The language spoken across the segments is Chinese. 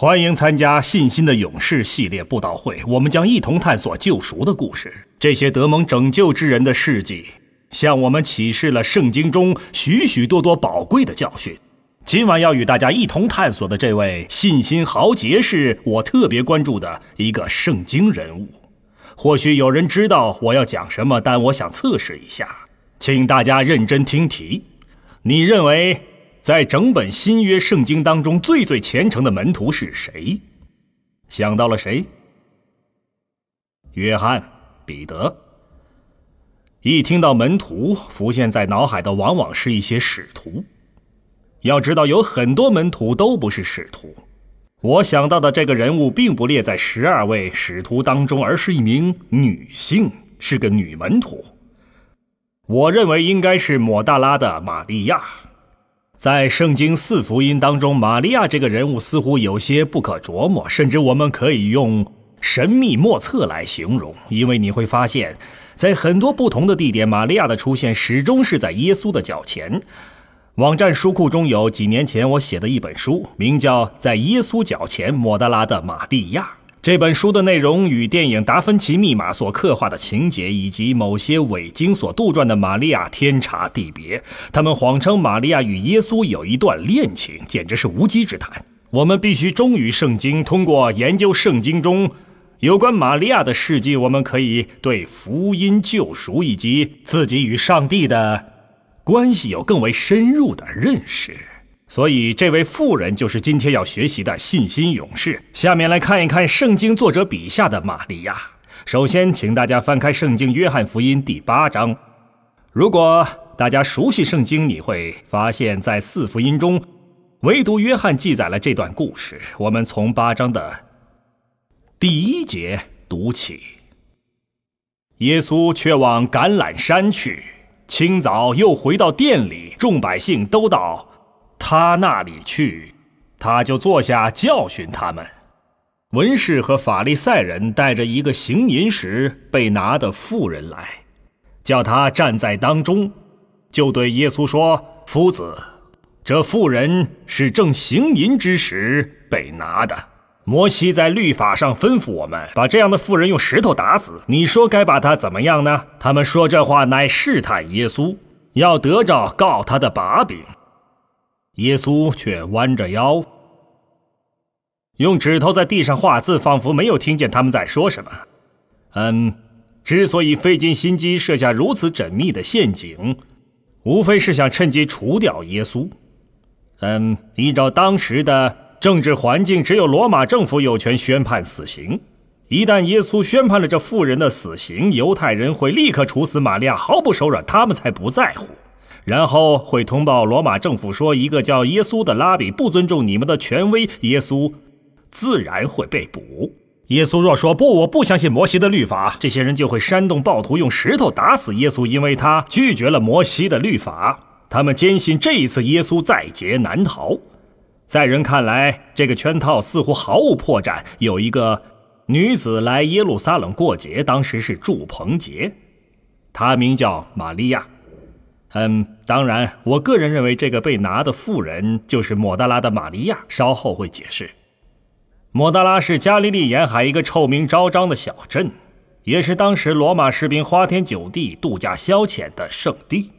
欢迎参加《信心的勇士》系列布道会，我们将一同探索救赎的故事。这些德蒙拯救之人的事迹，向我们启示了圣经中许许多多宝贵的教训。今晚要与大家一同探索的这位信心豪杰，是我特别关注的一个圣经人物。或许有人知道我要讲什么，但我想测试一下，请大家认真听题。你认为？在整本新约圣经当中，最最虔诚的门徒是谁？想到了谁？约翰、彼得。一听到门徒，浮现在脑海的往往是一些使徒。要知道，有很多门徒都不是使徒。我想到的这个人物，并不列在十二位使徒当中，而是一名女性，是个女门徒。我认为应该是抹大拉的玛利亚。在圣经四福音当中，玛利亚这个人物似乎有些不可琢磨，甚至我们可以用神秘莫测来形容。因为你会发现，在很多不同的地点，玛利亚的出现始终是在耶稣的脚前。网站书库中有几年前我写的一本书，名叫《在耶稣脚前：莫德拉的玛利亚》。这本书的内容与电影《达芬奇密码》所刻画的情节，以及某些伪经所杜撰的玛利亚天差地别。他们谎称玛利亚与耶稣有一段恋情，简直是无稽之谈。我们必须忠于圣经。通过研究圣经中有关玛利亚的事迹，我们可以对福音、救赎以及自己与上帝的关系有更为深入的认识。所以，这位妇人就是今天要学习的信心勇士。下面来看一看圣经作者笔下的玛利亚。首先，请大家翻开圣经《约翰福音》第八章。如果大家熟悉圣经，你会发现在四福音中，唯独约翰记载了这段故事。我们从八章的第一节读起：“耶稣却往橄榄山去，清早又回到店里，众百姓都到。”他那里去，他就坐下教训他们。文士和法利赛人带着一个行淫时被拿的妇人来，叫他站在当中，就对耶稣说：“夫子，这妇人是正行淫之时被拿的。摩西在律法上吩咐我们，把这样的妇人用石头打死。你说该把她怎么样呢？”他们说这话乃试探耶稣，要得着告他的把柄。耶稣却弯着腰，用指头在地上画字，仿佛没有听见他们在说什么。嗯，之所以费尽心机设下如此缜密的陷阱，无非是想趁机除掉耶稣。嗯，依照当时的政治环境，只有罗马政府有权宣判死刑。一旦耶稣宣判了这妇人的死刑，犹太人会立刻处死玛利亚，毫不手软。他们才不在乎。然后会通报罗马政府说，一个叫耶稣的拉比不尊重你们的权威，耶稣自然会被捕。耶稣若说不，我不相信摩西的律法，这些人就会煽动暴徒用石头打死耶稣，因为他拒绝了摩西的律法。他们坚信这一次耶稣在劫难逃。在人看来，这个圈套似乎毫无破绽。有一个女子来耶路撒冷过节，当时是祝棚节，她名叫玛利亚。嗯，当然，我个人认为这个被拿的妇人就是莫达拉的玛利亚，稍后会解释。莫达拉是加利利沿海一个臭名昭彰的小镇，也是当时罗马士兵花天酒地度假消遣的圣地。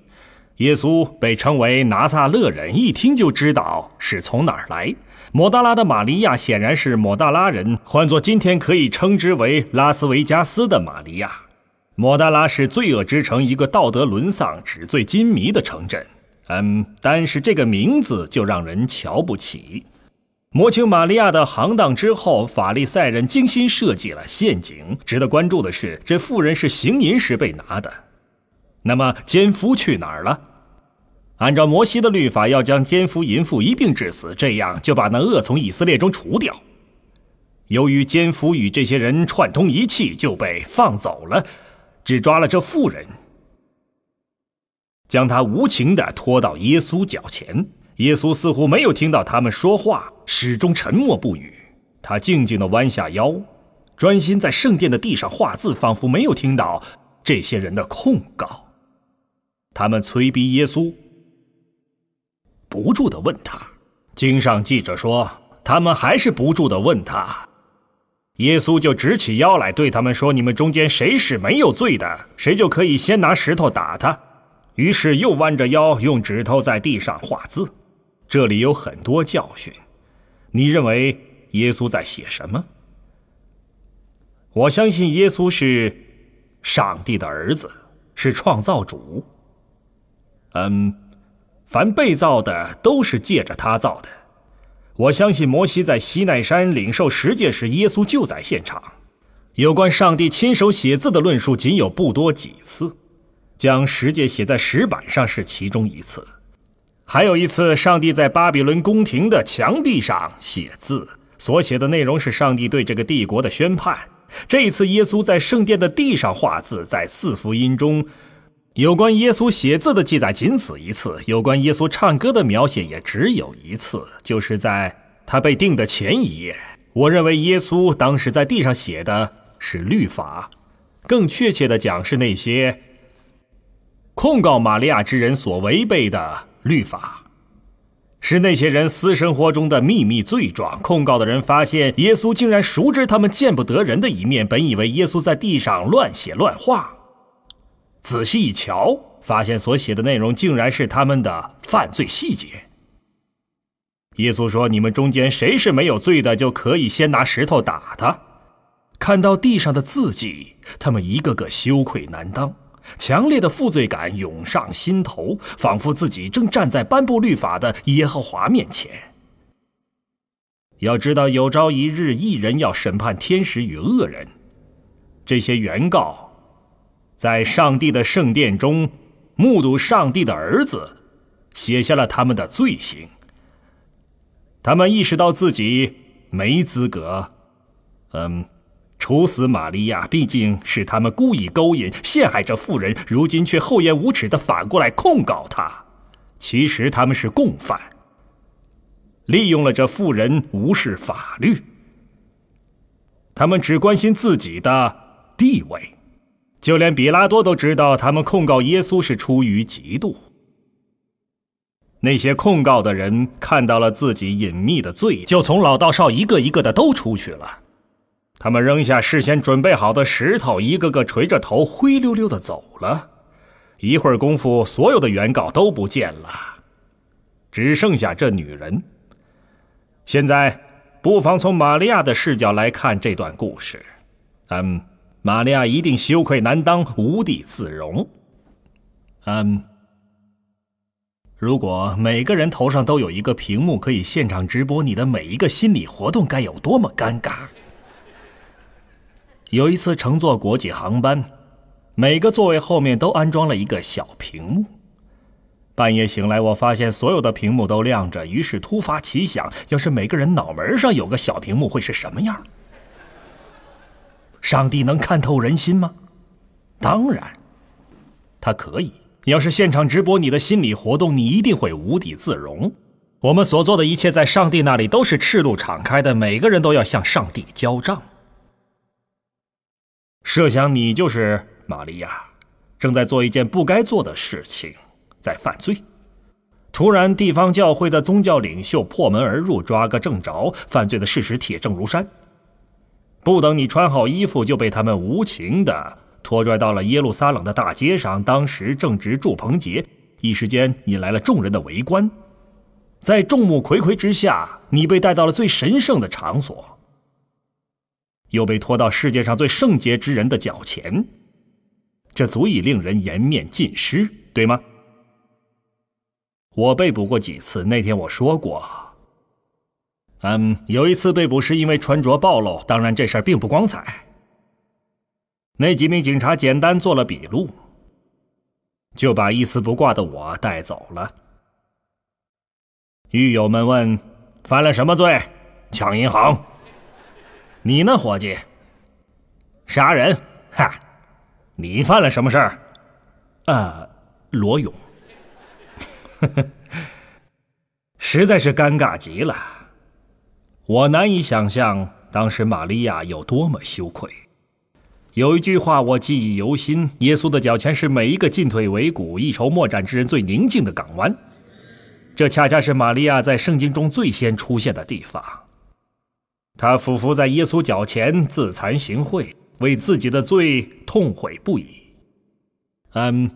耶稣被称为拿撒勒人，一听就知道是从哪儿来。莫达拉的玛利亚显然是莫达拉人，换作今天可以称之为拉斯维加斯的玛利亚。莫达拉是罪恶之城，一个道德沦丧、纸醉金迷的城镇。嗯，但是这个名字就让人瞧不起。摸清玛利亚的行当之后，法利赛人精心设计了陷阱。值得关注的是，这妇人是行淫时被拿的。那么，奸夫去哪儿了？按照摩西的律法，要将奸夫淫妇一并致死，这样就把那恶从以色列中除掉。由于奸夫与这些人串通一气，就被放走了。只抓了这妇人，将她无情的拖到耶稣脚前。耶稣似乎没有听到他们说话，始终沉默不语。他静静的弯下腰，专心在圣殿的地上画字，仿佛没有听到这些人的控告。他们催逼耶稣，不住的问他。经上记着说，他们还是不住的问他。耶稣就直起腰来对他们说：“你们中间谁是没有罪的，谁就可以先拿石头打他。”于是又弯着腰用指头在地上画字。这里有很多教训。你认为耶稣在写什么？我相信耶稣是上帝的儿子，是创造主。嗯，凡被造的都是借着他造的。我相信摩西在西奈山领受十诫时，耶稣就在现场，有关上帝亲手写字的论述仅有不多几次。将十诫写在石板上是其中一次，还有一次，上帝在巴比伦宫廷的墙壁上写字，所写的内容是上帝对这个帝国的宣判。这次耶稣在圣殿的地上画字，在四福音中。有关耶稣写字的记载仅此一次，有关耶稣唱歌的描写也只有一次，就是在他被定的前一夜。我认为耶稣当时在地上写的是律法，更确切的讲是那些控告玛利亚之人所违背的律法，是那些人私生活中的秘密罪状。控告的人发现耶稣竟然熟知他们见不得人的一面，本以为耶稣在地上乱写乱画。仔细一瞧，发现所写的内容竟然是他们的犯罪细节。耶稣说：“你们中间谁是没有罪的，就可以先拿石头打他。”看到地上的字迹，他们一个个羞愧难当，强烈的负罪感涌上心头，仿佛自己正站在颁布律法的耶和华面前。要知道，有朝一日，一人要审判天使与恶人，这些原告。在上帝的圣殿中，目睹上帝的儿子写下了他们的罪行。他们意识到自己没资格，嗯，处死玛利亚。毕竟是他们故意勾引、陷害这妇人，如今却厚颜无耻的反过来控告她。其实他们是共犯，利用了这妇人无视法律。他们只关心自己的地位。就连比拉多都知道，他们控告耶稣是出于嫉妒。那些控告的人看到了自己隐秘的罪，就从老道少一个一个的都出去了。他们扔下事先准备好的石头，一个个垂着头，灰溜溜的走了。一会儿功夫，所有的原告都不见了，只剩下这女人。现在，不妨从玛利亚的视角来看这段故事。嗯。玛利亚一定羞愧难当，无地自容。嗯，如果每个人头上都有一个屏幕，可以现场直播你的每一个心理活动，该有多么尴尬！有一次乘坐国际航班，每个座位后面都安装了一个小屏幕。半夜醒来，我发现所有的屏幕都亮着，于是突发奇想：要 是每个人脑门上有个小屏幕，会是什么样？上帝能看透人心吗？当然，他可以。要是现场直播你的心理活动，你一定会无地自容。我们所做的一切，在上帝那里都是赤露敞开的，每个人都要向上帝交账。设想你就是玛利亚，正在做一件不该做的事情，在犯罪。突然，地方教会的宗教领袖破门而入，抓个正着，犯罪的事实铁证如山。不等你穿好衣服，就被他们无情的拖拽到了耶路撒冷的大街上。当时正值祝棚节，一时间引来了众人的围观。在众目睽睽之下，你被带到了最神圣的场所，又被拖到世界上最圣洁之人的脚前，这足以令人颜面尽失，对吗？我被捕过几次，那天我说过。嗯，有一次被捕是因为穿着暴露，当然这事儿并不光彩。那几名警察简单做了笔录，就把一丝不挂的我带走了。狱友们问：“犯了什么罪？抢银行？”你呢，伙计？杀人？哈，你犯了什么事儿？呃，裸泳。实在是尴尬极了。我难以想象当时玛利亚有多么羞愧。有一句话我记忆犹新：“耶稣的脚前是每一个进退维谷、一筹莫展之人最宁静的港湾。”这恰恰是玛利亚在圣经中最先出现的地方。她俯伏在耶稣脚前，自惭形秽，为自己的罪痛悔不已。嗯，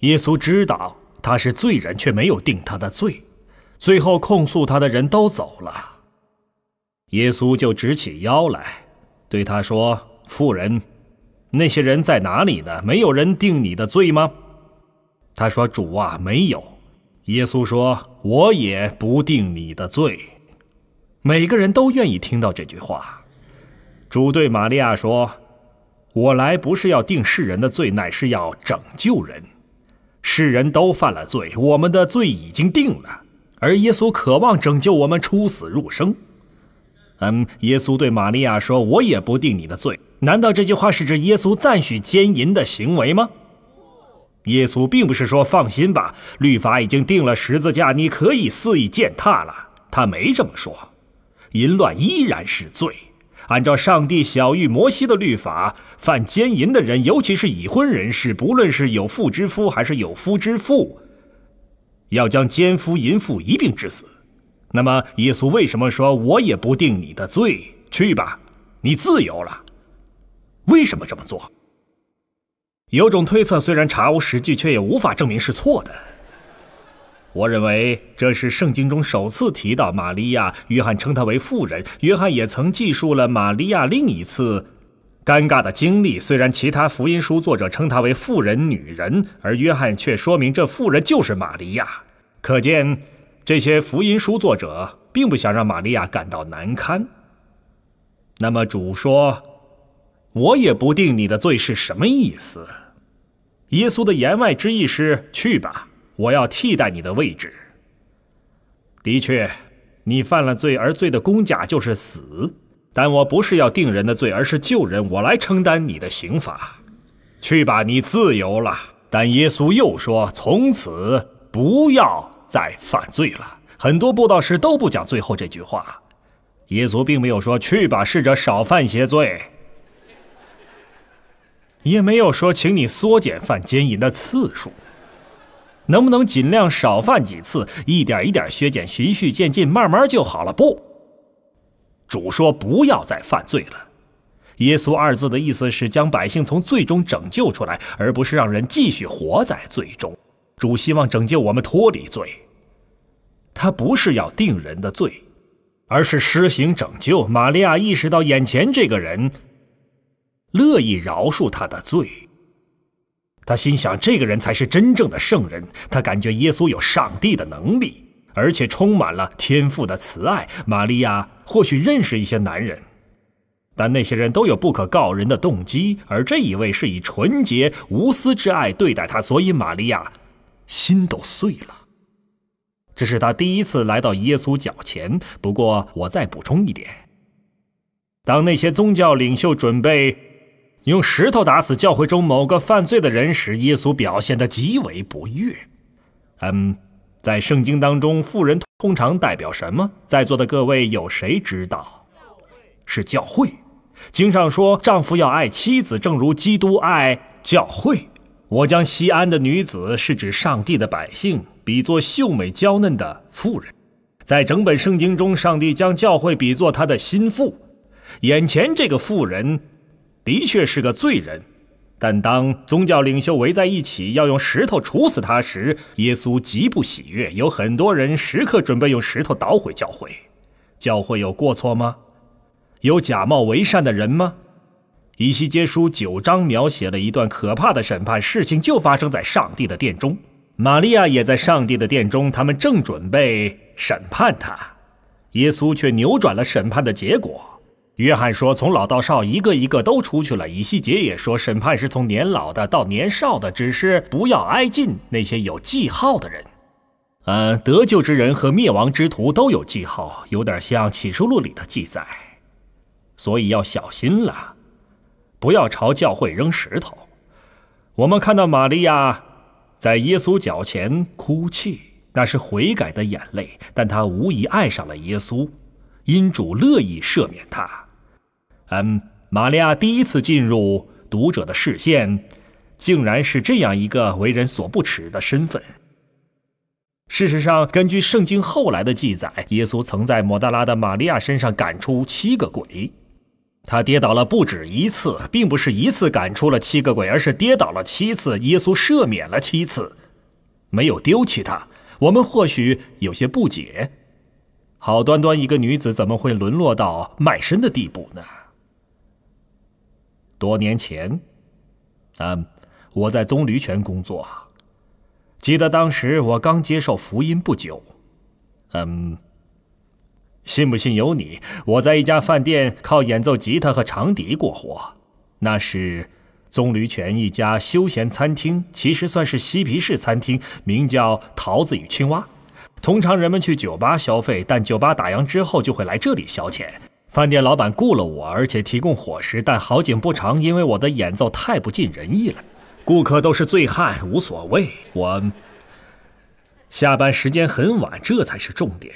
耶稣知道他是罪人，却没有定他的罪。最后控诉他的人都走了，耶稣就直起腰来，对他说：“妇人，那些人在哪里呢？没有人定你的罪吗？”他说：“主啊，没有。”耶稣说：“我也不定你的罪。”每个人都愿意听到这句话。主对玛利亚说：“我来不是要定世人的罪，乃是要拯救人。世人都犯了罪，我们的罪已经定了。”而耶稣渴望拯救我们出死入生。嗯，耶稣对玛利亚说：“我也不定你的罪。”难道这句话是指耶稣赞许奸淫的行为吗？耶稣并不是说：“放心吧，律法已经定了十字架，你可以肆意践踏了。”他没这么说。淫乱依然是罪。按照上帝小玉摩西的律法，犯奸淫的人，尤其是已婚人士，不论是有妇之夫还是有夫之妇。要将奸夫淫妇一并致死，那么耶稣为什么说我也不定你的罪？去吧，你自由了。为什么这么做？有种推测虽然查无实据，却也无法证明是错的。我认为这是圣经中首次提到玛利亚，约翰称她为妇人。约翰也曾记述了玛利亚另一次。尴尬的经历，虽然其他福音书作者称她为妇人、女人，而约翰却说明这妇人就是玛利亚。可见，这些福音书作者并不想让玛利亚感到难堪。那么主说：“我也不定你的罪”是什么意思？耶稣的言外之意是：去吧，我要替代你的位置。的确，你犯了罪，而罪的公价就是死。但我不是要定人的罪，而是救人。我来承担你的刑罚，去吧，你自由了。但耶稣又说：“从此不要再犯罪了。”很多布道师都不讲最后这句话。耶稣并没有说“去吧，逝者少犯些罪”，也没有说“请你缩减犯奸淫的次数，能不能尽量少犯几次，一点一点削减，循序渐进，慢慢就好了。”不。主说：“不要再犯罪了。”耶稣二字的意思是将百姓从罪中拯救出来，而不是让人继续活在罪中。主希望拯救我们脱离罪，他不是要定人的罪，而是施行拯救。玛利亚意识到眼前这个人乐意饶恕他的罪，他心想这个人才是真正的圣人。他感觉耶稣有上帝的能力。而且充满了天赋的慈爱。玛利亚或许认识一些男人，但那些人都有不可告人的动机，而这一位是以纯洁无私之爱对待他，所以玛利亚心都碎了。这是他第一次来到耶稣脚前。不过，我再补充一点：当那些宗教领袖准备用石头打死教会中某个犯罪的人时，耶稣表现得极为不悦。嗯。在圣经当中，妇人通常代表什么？在座的各位有谁知道？是教会。经上说，丈夫要爱妻子，正如基督爱教会。我将西安的女子是指上帝的百姓，比作秀美娇嫩的妇人。在整本圣经中，上帝将教会比作他的心腹。眼前这个妇人，的确是个罪人。但当宗教领袖围在一起要用石头处死他时，耶稣极不喜悦。有很多人时刻准备用石头捣毁教会。教会有过错吗？有假冒为善的人吗？以西结书九章描写了一段可怕的审判。事情就发生在上帝的殿中，玛利亚也在上帝的殿中，他们正准备审判他，耶稣却扭转了审判的结果。约翰说：“从老到少，一个一个都出去了。”以西结也说：“审判是从年老的到年少的，只是不要挨近那些有记号的人。”呃，得救之人和灭亡之徒都有记号，有点像《启示录》里的记载，所以要小心了，不要朝教会扔石头。我们看到玛利亚在耶稣脚前哭泣，那是悔改的眼泪，但她无疑爱上了耶稣，因主乐意赦免她。嗯，玛利亚第一次进入读者的视线，竟然是这样一个为人所不齿的身份。事实上，根据圣经后来的记载，耶稣曾在抹大拉的玛利亚身上赶出七个鬼。他跌倒了不止一次，并不是一次赶出了七个鬼，而是跌倒了七次，耶稣赦免了七次，没有丢弃他。我们或许有些不解：好端端一个女子，怎么会沦落到卖身的地步呢？多年前，嗯，我在棕榈泉工作。记得当时我刚接受福音不久，嗯，信不信由你。我在一家饭店靠演奏吉他和长笛过活。那是棕榈泉一家休闲餐厅，其实算是嬉皮士餐厅，名叫“桃子与青蛙”。通常人们去酒吧消费，但酒吧打烊之后就会来这里消遣。饭店老板雇了我，而且提供伙食，但好景不长，因为我的演奏太不尽人意了。顾客都是醉汉，无所谓。我下班时间很晚，这才是重点。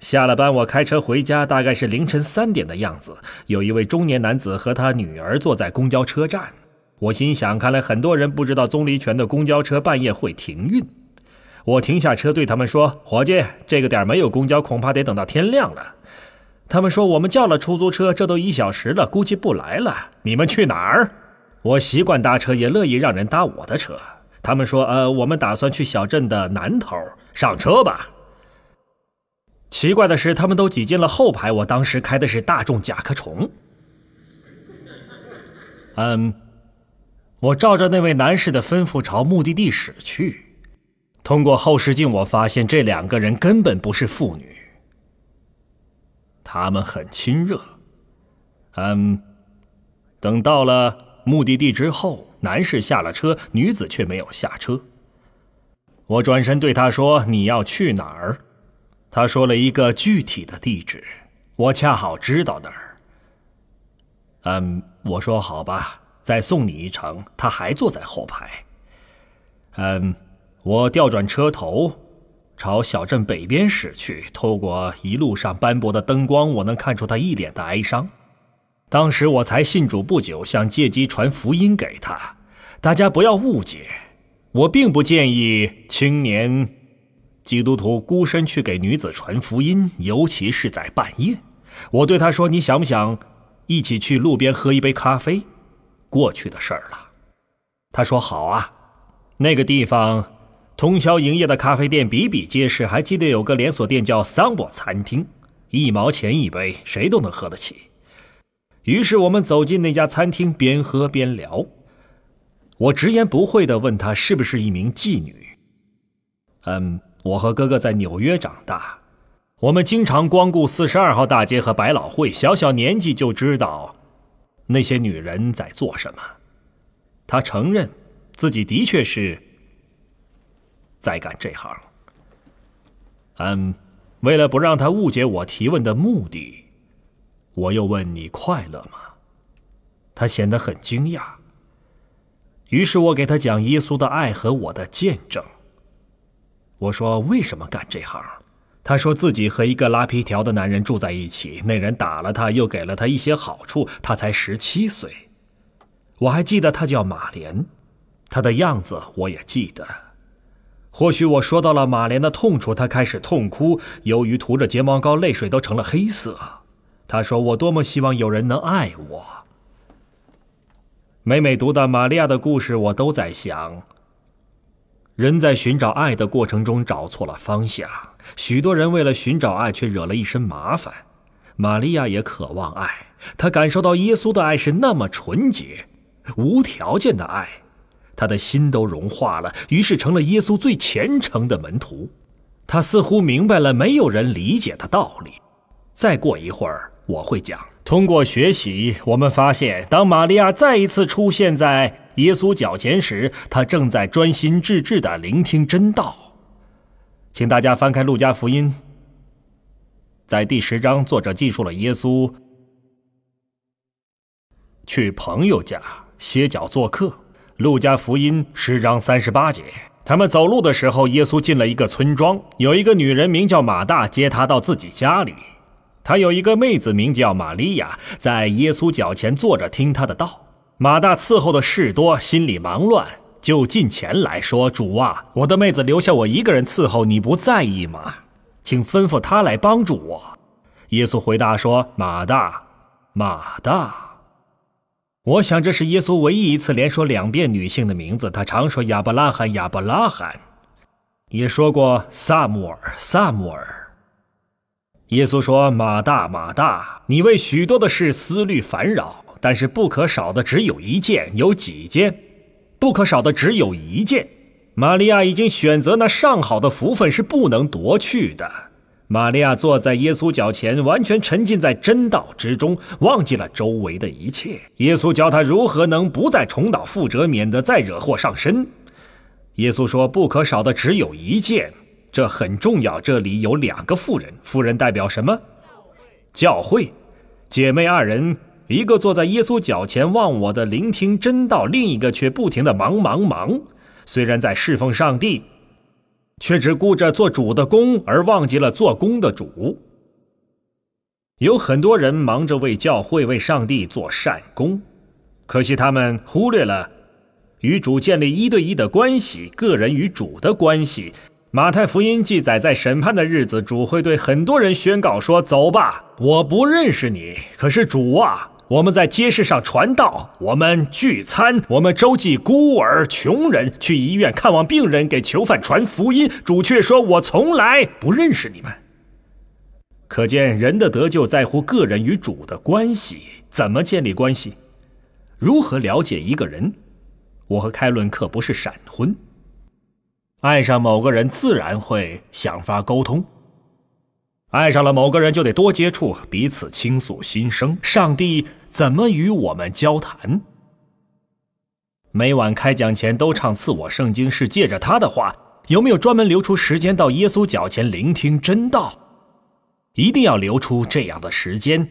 下了班，我开车回家，大概是凌晨三点的样子。有一位中年男子和他女儿坐在公交车站。我心想，看来很多人不知道棕榈泉的公交车半夜会停运。我停下车，对他们说：“伙计，这个点没有公交，恐怕得等到天亮了。”他们说我们叫了出租车，这都一小时了，估计不来了。你们去哪儿？我习惯搭车，也乐意让人搭我的车。他们说，呃，我们打算去小镇的南头，上车吧。奇怪的是，他们都挤进了后排。我当时开的是大众甲壳虫。嗯，我照着那位男士的吩咐朝目的地驶去。通过后视镜，我发现这两个人根本不是妇女。他们很亲热，嗯，等到了目的地之后，男士下了车，女子却没有下车。我转身对他说：“你要去哪儿？”他说了一个具体的地址，我恰好知道那儿。嗯，我说：“好吧，再送你一程。”他还坐在后排。嗯，我调转车头。朝小镇北边驶去，透过一路上斑驳的灯光，我能看出他一脸的哀伤。当时我才信主不久，想借机传福音给他。大家不要误解，我并不建议青年基督徒孤身去给女子传福音，尤其是在半夜。我对他说：“你想不想一起去路边喝一杯咖啡？”过去的事儿了。他说：“好啊，那个地方。”通宵营业的咖啡店比比皆是，还记得有个连锁店叫桑博餐厅，一毛钱一杯，谁都能喝得起。于是我们走进那家餐厅，边喝边聊。我直言不讳的问他是不是一名妓女。嗯，我和哥哥在纽约长大，我们经常光顾四十二号大街和百老汇，小小年纪就知道那些女人在做什么。他承认自己的确是。在干这行，嗯，为了不让他误解我提问的目的，我又问你快乐吗？他显得很惊讶。于是我给他讲耶稣的爱和我的见证。我说为什么干这行？他说自己和一个拉皮条的男人住在一起，那人打了他，又给了他一些好处。他才十七岁，我还记得他叫马莲，他的样子我也记得。或许我说到了马莲的痛处，她开始痛哭。由于涂着睫毛膏，泪水都成了黑色。她说：“我多么希望有人能爱我。”每每读到玛利亚的故事，我都在想，人在寻找爱的过程中找错了方向。许多人为了寻找爱却惹了一身麻烦。玛利亚也渴望爱，她感受到耶稣的爱是那么纯洁、无条件的爱。他的心都融化了，于是成了耶稣最虔诚的门徒。他似乎明白了没有人理解的道理。再过一会儿我会讲。通过学习，我们发现，当玛利亚再一次出现在耶稣脚前时，他正在专心致志的聆听真道。请大家翻开《路加福音》。在第十章，作者记述了耶稣去朋友家歇脚做客。《路加福音》十章三十八节，他们走路的时候，耶稣进了一个村庄，有一个女人名叫马大，接他到自己家里。他有一个妹子名叫玛利亚，在耶稣脚前坐着听他的道。马大伺候的事多，心里忙乱，就近前来说：“主啊，我的妹子留下我一个人伺候，你不在意吗？请吩咐她来帮助我。”耶稣回答说：“马大，马大。”我想，这是耶稣唯一一次连说两遍女性的名字。他常说亚伯拉罕，亚伯拉罕。也说过萨姆尔，萨姆尔。耶稣说马大，马大，你为许多的事思虑烦扰，但是不可少的只有一件，有几件？不可少的只有一件。玛利亚已经选择那上好的福分，是不能夺去的。玛利亚坐在耶稣脚前，完全沉浸在真道之中，忘记了周围的一切。耶稣教他如何能不再重蹈覆辙，免得再惹祸上身。耶稣说：“不可少的只有一件，这很重要。”这里有两个妇人，妇人代表什么？教会，姐妹二人，一个坐在耶稣脚前忘我的聆听真道，另一个却不停的忙忙忙，虽然在侍奉上帝。却只顾着做主的工，而忘记了做工的主。有很多人忙着为教会、为上帝做善功，可惜他们忽略了与主建立一对一的关系，个人与主的关系。马太福音记载，在审判的日子，主会对很多人宣告说：“走吧，我不认识你。”可是主啊！我们在街市上传道，我们聚餐，我们周济孤儿、穷人，去医院看望病人，给囚犯传福音。主却说：“我从来不认识你们。”可见人的得救在乎个人与主的关系。怎么建立关系？如何了解一个人？我和开伦可不是闪婚。爱上某个人，自然会想法沟通。爱上了某个人就得多接触，彼此倾诉心声。上帝怎么与我们交谈？每晚开讲前都唱赐我圣经，是借着他的话。有没有专门留出时间到耶稣脚前聆听真道？一定要留出这样的时间，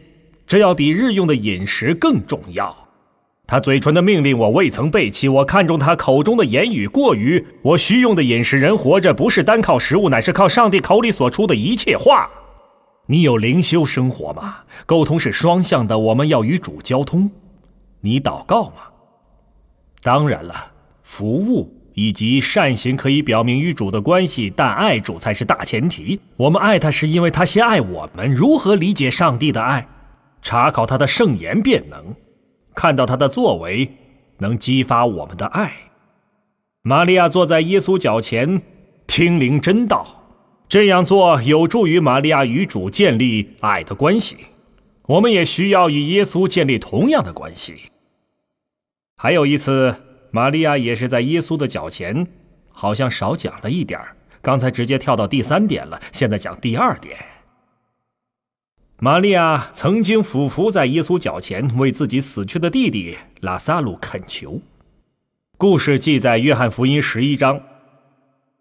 这要比日用的饮食更重要。他嘴唇的命令我未曾背弃，我看中他口中的言语过于我虚用的饮食。人活着不是单靠食物，乃是靠上帝口里所出的一切话。你有灵修生活吗？沟通是双向的，我们要与主交通。你祷告吗？当然了，服务以及善行可以表明与主的关系，但爱主才是大前提。我们爱他是因为他先爱我们。如何理解上帝的爱？查考他的圣言便能，看到他的作为，能激发我们的爱。玛利亚坐在耶稣脚前，听灵真道。这样做有助于玛利亚与主建立爱的关系，我们也需要与耶稣建立同样的关系。还有一次，玛利亚也是在耶稣的脚前，好像少讲了一点刚才直接跳到第三点了，现在讲第二点。玛利亚曾经俯伏在耶稣脚前，为自己死去的弟弟拉萨路恳求。故事记载《约翰福音》十一章。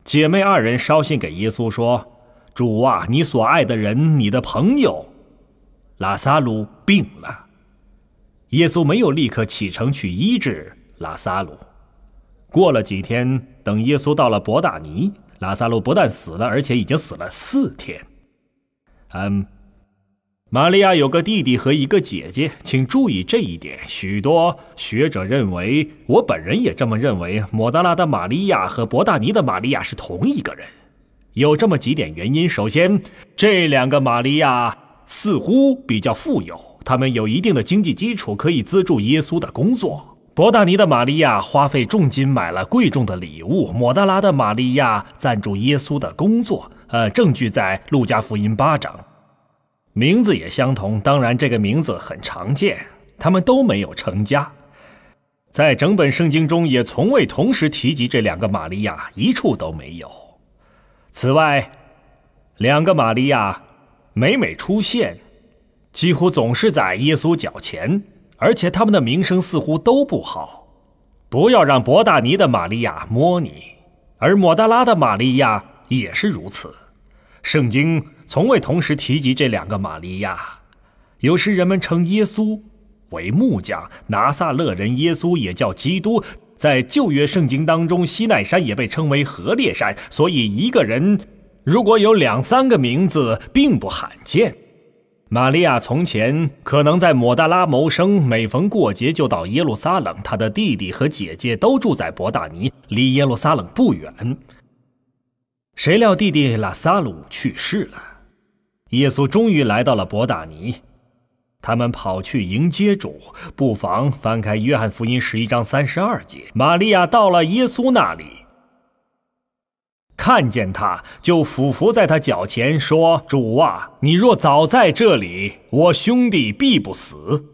姐妹二人捎信给耶稣说：“主啊，你所爱的人，你的朋友，拉萨鲁病了。”耶稣没有立刻启程去医治拉萨鲁。过了几天，等耶稣到了伯大尼，拉萨鲁不但死了，而且已经死了四天。嗯。玛利亚有个弟弟和一个姐姐，请注意这一点。许多学者认为，我本人也这么认为。摩大拉的玛利亚和博大尼的玛利亚是同一个人，有这么几点原因。首先，这两个玛利亚似乎比较富有，他们有一定的经济基础，可以资助耶稣的工作。博大尼的玛利亚花费重金买了贵重的礼物，摩大拉的玛利亚赞助耶稣的工作。呃，证据在路加福音八章。名字也相同，当然这个名字很常见。他们都没有成家，在整本圣经中也从未同时提及这两个玛利亚，一处都没有。此外，两个玛利亚每每出现，几乎总是在耶稣脚前，而且他们的名声似乎都不好。不要让博大尼的玛利亚摸你，而抹大拉的玛利亚也是如此。圣经。从未同时提及这两个玛利亚。有时人们称耶稣为木匠拿撒勒人耶稣，也叫基督。在旧约圣经当中，西奈山也被称为何烈山，所以一个人如果有两三个名字并不罕见。玛利亚从前可能在抹大拉谋生，每逢过节就到耶路撒冷。他的弟弟和姐姐都住在伯大尼，离耶路撒冷不远。谁料弟弟拉撒鲁去世了。耶稣终于来到了伯达尼，他们跑去迎接主。不妨翻开《约翰福音》十一章三十二节：玛利亚到了耶稣那里，看见他就俯伏在他脚前，说：“主啊，你若早在这里，我兄弟必不死。”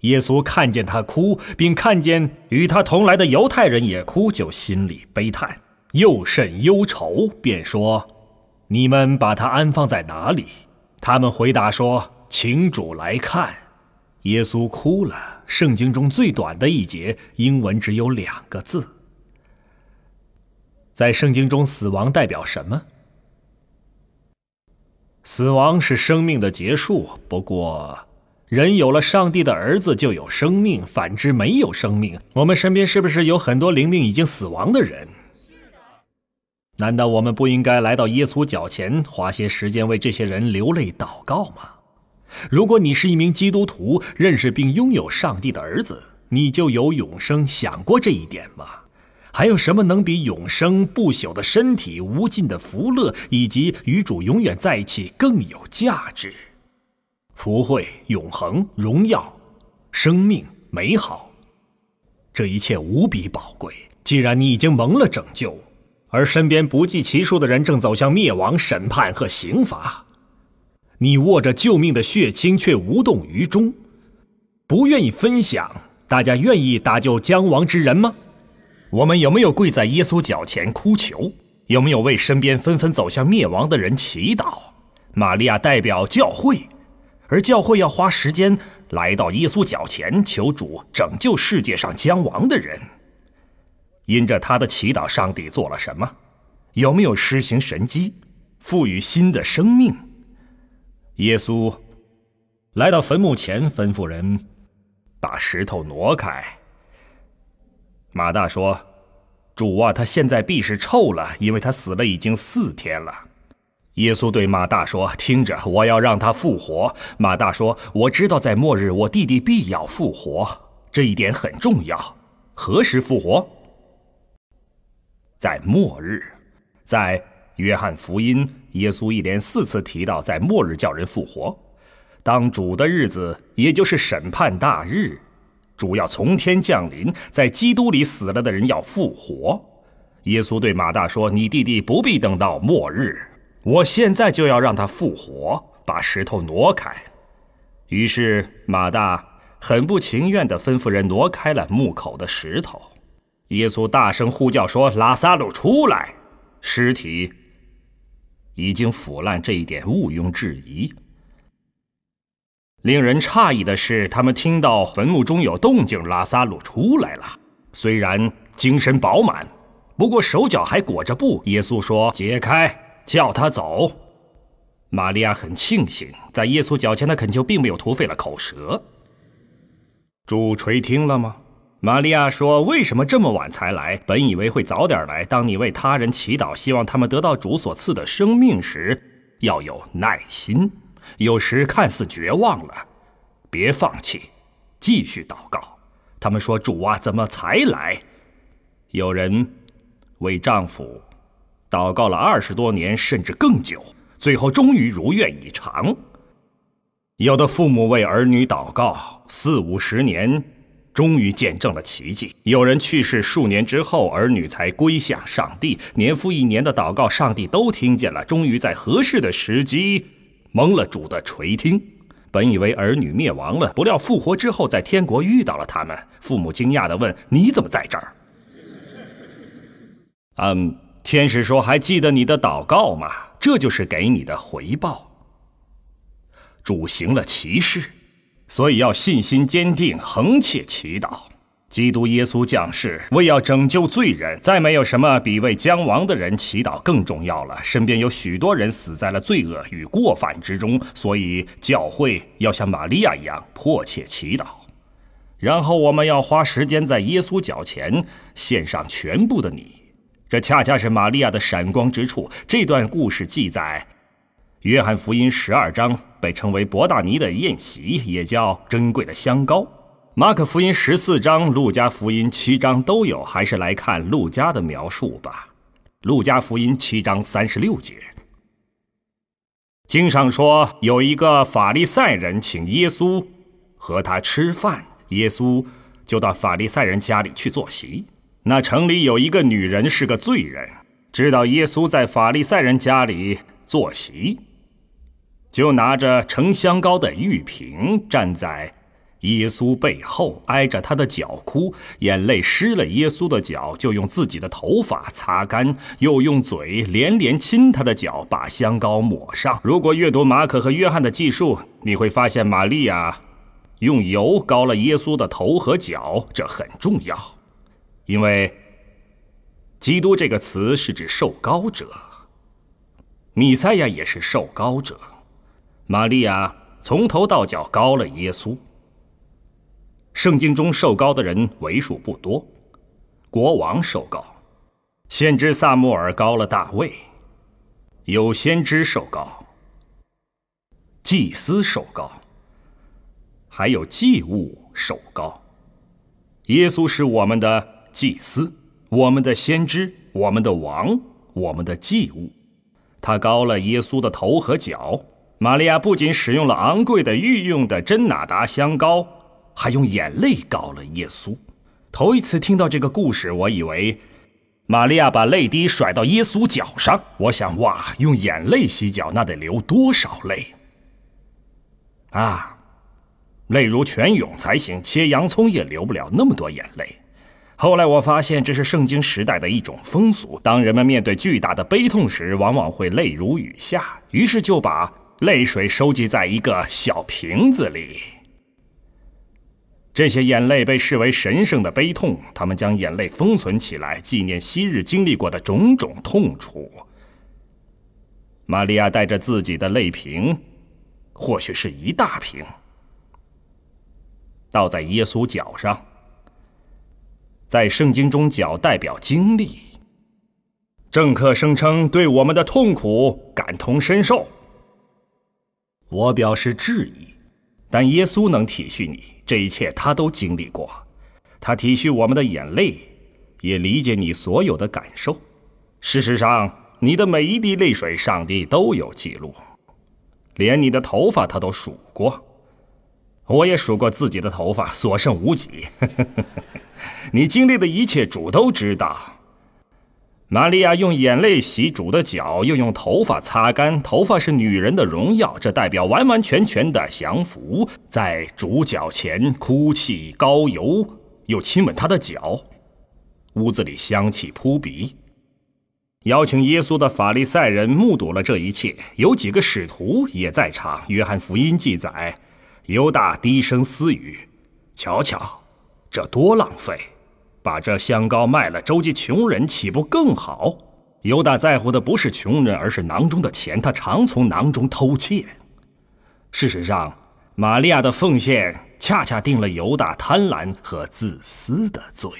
耶稣看见他哭，并看见与他同来的犹太人也哭，就心里悲叹，又甚忧愁，便说：“你们把他安放在哪里？”他们回答说：“请主来看，耶稣哭了。”圣经中最短的一节，英文只有两个字。在圣经中，死亡代表什么？死亡是生命的结束。不过，人有了上帝的儿子就有生命，反之没有生命。我们身边是不是有很多灵命已经死亡的人？难道我们不应该来到耶稣脚前，花些时间为这些人流泪祷告吗？如果你是一名基督徒，认识并拥有上帝的儿子，你就有永生。想过这一点吗？还有什么能比永生、不朽的身体、无尽的福乐，以及与主永远在一起更有价值？福慧、永恒、荣耀、生命、美好，这一切无比宝贵。既然你已经蒙了拯救。而身边不计其数的人正走向灭亡、审判和刑罚，你握着救命的血清却无动于衷，不愿意分享。大家愿意搭救将亡之人吗？我们有没有跪在耶稣脚前哭求？有没有为身边纷纷走向灭亡的人祈祷？玛利亚代表教会，而教会要花时间来到耶稣脚前求主拯救世界上将亡的人。因着他的祈祷，上帝做了什么？有没有施行神迹，赋予新的生命？耶稣来到坟墓前，吩咐人把石头挪开。马大说：“主啊，他现在必是臭了，因为他死了已经四天了。”耶稣对马大说：“听着，我要让他复活。”马大说：“我知道，在末日，我弟弟必要复活。这一点很重要。何时复活？”在末日，在约翰福音，耶稣一连四次提到在末日叫人复活。当主的日子，也就是审判大日，主要从天降临，在基督里死了的人要复活。耶稣对马大说：“你弟弟不必等到末日，我现在就要让他复活。”把石头挪开。于是马大很不情愿地吩咐人挪开了墓口的石头。耶稣大声呼叫说：“拉萨路出来！尸体已经腐烂，这一点毋庸置疑。令人诧异的是，他们听到坟墓中有动静，拉萨路出来了。虽然精神饱满，不过手脚还裹着布。耶稣说：‘解开，叫他走。’玛利亚很庆幸，在耶稣脚前的恳求并没有徒费了口舌。主垂听了吗？”玛利亚说：“为什么这么晚才来？本以为会早点来。当你为他人祈祷，希望他们得到主所赐的生命时，要有耐心。有时看似绝望了，别放弃，继续祷告。”他们说：“主啊，怎么才来？”有人为丈夫祷告了二十多年，甚至更久，最后终于如愿以偿。有的父母为儿女祷告四五十年。终于见证了奇迹。有人去世数年之后，儿女才归向上帝，年复一年的祷告，上帝都听见了。终于在合适的时机蒙了主的垂听。本以为儿女灭亡了，不料复活之后在天国遇到了他们。父母惊讶的问：“你怎么在这儿？”嗯，天使说：“还记得你的祷告吗？这就是给你的回报。”主行了奇事。所以要信心坚定，横切祈祷。基督耶稣降世，为要拯救罪人。再没有什么比为将亡的人祈祷更重要了。身边有许多人死在了罪恶与过犯之中，所以教会要像玛利亚一样迫切祈祷。然后我们要花时间在耶稣脚前献上全部的你。这恰恰是玛利亚的闪光之处。这段故事记载《约翰福音》十二章。被称为博大尼的宴席，也叫珍贵的香膏。马可福音十四章、路加福音七章都有，还是来看路加的描述吧。路加福音七章三十六节，经上说，有一个法利赛人请耶稣和他吃饭，耶稣就到法利赛人家里去坐席。那城里有一个女人是个罪人，知道耶稣在法利赛人家里坐席。就拿着盛香膏的玉瓶，站在耶稣背后，挨着他的脚哭，眼泪湿了耶稣的脚，就用自己的头发擦干，又用嘴连连亲他的脚，把香膏抹上。如果阅读马可和约翰的记述，你会发现玛利亚用油膏了耶稣的头和脚，这很重要，因为“基督”这个词是指受膏者，米塞亚也是受膏者。玛利亚从头到脚高了耶稣。圣经中受高的人为数不多，国王受高，先知萨穆尔高了大卫，有先知受高，祭司受高，还有祭物受高。耶稣是我们的祭司，我们的先知，我们的王，我们的祭物。他高了耶稣的头和脚。玛利亚不仅使用了昂贵的御用的真纳达香膏，还用眼泪搞了耶稣。头一次听到这个故事，我以为玛利亚把泪滴甩到耶稣脚上。我想，哇，用眼泪洗脚，那得流多少泪啊！泪如泉涌才行。切洋葱也流不了那么多眼泪。后来我发现，这是圣经时代的一种风俗。当人们面对巨大的悲痛时，往往会泪如雨下。于是就把。泪水收集在一个小瓶子里。这些眼泪被视为神圣的悲痛，他们将眼泪封存起来，纪念昔日经历过的种种痛楚。玛利亚带着自己的泪瓶，或许是一大瓶，倒在耶稣脚上。在圣经中，脚代表经历。政客声称对我们的痛苦感同身受。我表示质疑，但耶稣能体恤你，这一切他都经历过。他体恤我们的眼泪，也理解你所有的感受。事实上，你的每一滴泪水，上帝都有记录，连你的头发他都数过。我也数过自己的头发，所剩无几。你经历的一切，主都知道。玛利亚用眼泪洗主的脚，又用头发擦干。头发是女人的荣耀，这代表完完全全的降服。在主脚前哭泣、高油，又亲吻他的脚。屋子里香气扑鼻。邀请耶稣的法利赛人目睹了这一切，有几个使徒也在场。约翰福音记载，犹大低声私语：“瞧瞧，这多浪费。”把这香膏卖了，周济穷人，岂不更好？犹大在乎的不是穷人，而是囊中的钱。他常从囊中偷窃。事实上，玛利亚的奉献恰恰定了犹大贪婪和自私的罪。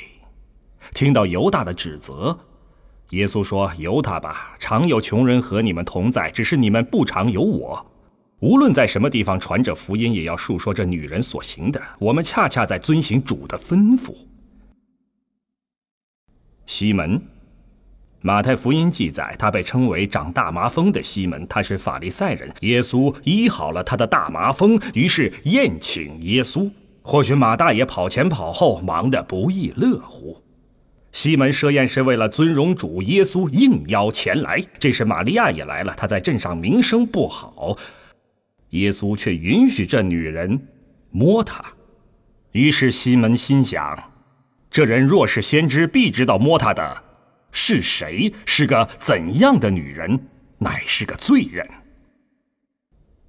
听到犹大的指责，耶稣说：“犹大吧，常有穷人和你们同在，只是你们不常有我。无论在什么地方传着福音，也要述说这女人所行的。我们恰恰在遵行主的吩咐。”西门，马太福音记载，他被称为“长大麻风”的西门，他是法利赛人。耶稣医好了他的大麻风，于是宴请耶稣。或许马大爷跑前跑后，忙得不亦乐乎。西门设宴是为了尊荣主耶稣，应邀前来。这时玛利亚也来了，她在镇上名声不好，耶稣却允许这女人摸他。于是西门心想。这人若是先知，必知道摸他的是谁，是个怎样的女人，乃是个罪人。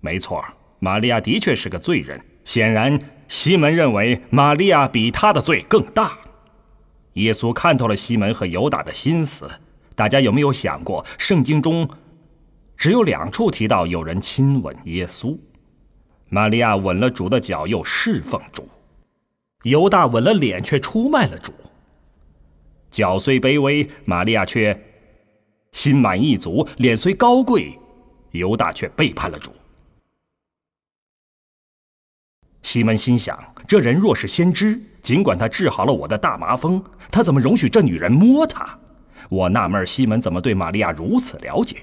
没错，玛利亚的确是个罪人。显然，西门认为玛利亚比他的罪更大。耶稣看透了西门和犹大的心思。大家有没有想过，圣经中只有两处提到有人亲吻耶稣？玛利亚吻了主的脚，又侍奉主。犹大吻了脸，却出卖了主。脚虽卑微，玛利亚却心满意足；脸虽高贵，犹大却背叛了主。西门心想：这人若是先知，尽管他治好了我的大麻风，他怎么容许这女人摸他？我纳闷，西门怎么对玛利亚如此了解？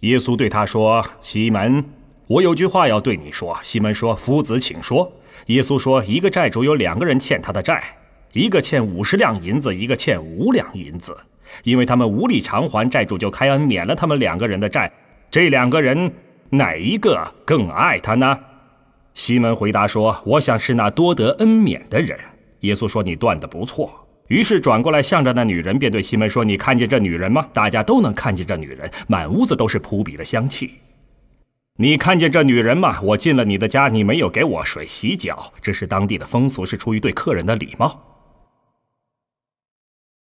耶稣对他说：“西门，我有句话要对你说。”西门说：“夫子，请说。”耶稣说：“一个债主有两个人欠他的债，一个欠五十两银子，一个欠五两银子，因为他们无力偿还，债主就开恩免了他们两个人的债。这两个人哪一个更爱他呢？”西门回答说：“我想是那多得恩免的人。”耶稣说：“你断得不错。”于是转过来向着那女人，便对西门说：“你看见这女人吗？大家都能看见这女人，满屋子都是扑鼻的香气。”你看见这女人吗？我进了你的家，你没有给我水洗脚，这是当地的风俗，是出于对客人的礼貌。